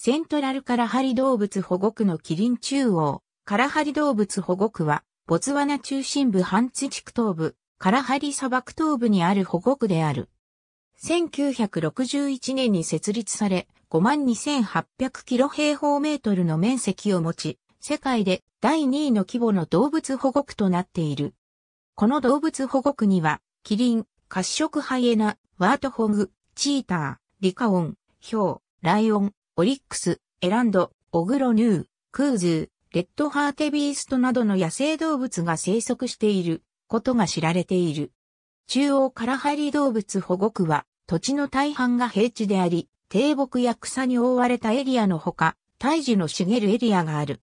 セントラルカラハリ動物保護区のキリン中央、カラハリ動物保護区は、ボツワナ中心部ハンツ地区東部、カラハリ砂漠東部にある保護区である。1961年に設立され、52,800キロ平方メートルの面積を持ち、世界で第2位の規模の動物保護区となっている。この動物保護区には、キリン、褐色ハイエナ、ワートホグ、チーター、リカオン、ヒョウ、ライオン、オリックス、エランド、オグロニュー、クーズー、レッドハーテビーストなどの野生動物が生息していることが知られている。中央カラハリ動物保護区は土地の大半が平地であり、低木や草に覆われたエリアのほか、大樹の茂るエリアがある。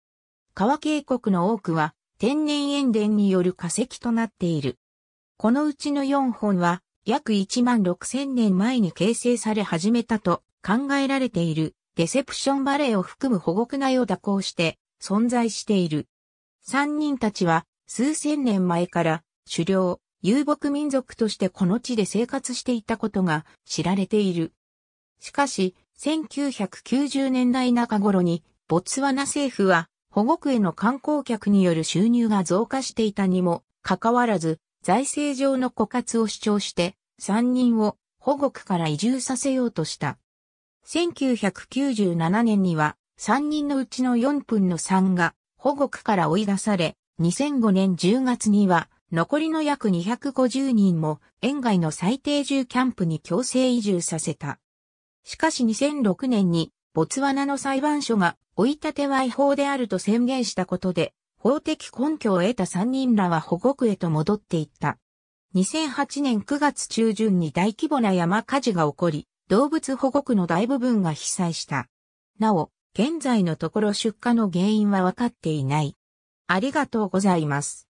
川渓谷の多くは天然塩田による化石となっている。このうちの4本は約1万6千年前に形成され始めたと考えられているデセプションバレーを含む保護区内を蛇行して存在している。三人たちは数千年前から狩猟、遊牧民族としてこの地で生活していたことが知られている。しかし、1990年代中頃にボツワナ政府は保護区への観光客による収入が増加していたにもかかわらず財政上の枯渇を主張して三人を保護区から移住させようとした。1997年には3人のうちの4分の3が保護区から追い出され、2005年10月には残りの約250人も園外の最低住キャンプに強制移住させた。しかし2006年にボツワナの裁判所が追い立ては違法であると宣言したことで、法的根拠を得た3人らは保護区へと戻っていった。2008年9月中旬に大規模な山火事が起こり、動物保護区の大部分が被災した。なお、現在のところ出火の原因は分かっていない。ありがとうございます。